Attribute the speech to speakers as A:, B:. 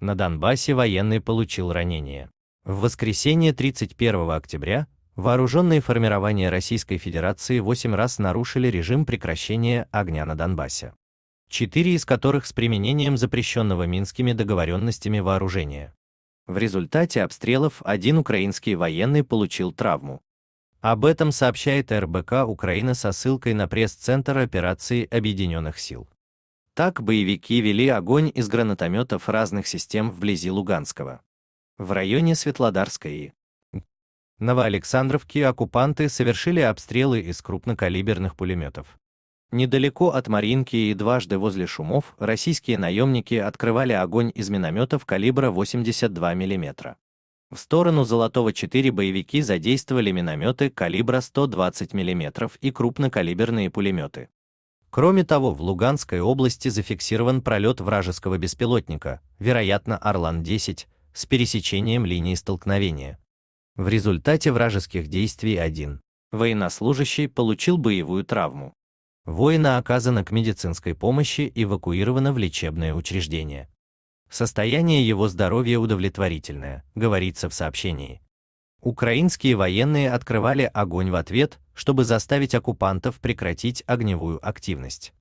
A: на Донбассе военный получил ранение. В воскресенье 31 октября вооруженные формирования Российской Федерации 8 раз нарушили режим прекращения огня на Донбассе, четыре из которых с применением запрещенного минскими договоренностями вооружения. В результате обстрелов один украинский военный получил травму. Об этом сообщает РБК Украина со ссылкой на пресс-центр операции Объединенных сил. Так боевики вели огонь из гранатометов разных систем вблизи Луганского. В районе Светлодарска и Новоалександровки оккупанты совершили обстрелы из крупнокалиберных пулеметов. Недалеко от Маринки и дважды возле Шумов российские наемники открывали огонь из минометов калибра 82 мм. В сторону Золотого-4 боевики задействовали минометы калибра 120 мм и крупнокалиберные пулеметы. Кроме того, в Луганской области зафиксирован пролет вражеского беспилотника, вероятно, Орлан-10, с пересечением линии столкновения. В результате вражеских действий один военнослужащий получил боевую травму. Воина оказана к медицинской помощи и эвакуирована в лечебное учреждение. Состояние его здоровья удовлетворительное, говорится в сообщении. Украинские военные открывали огонь в ответ, чтобы заставить оккупантов прекратить огневую активность.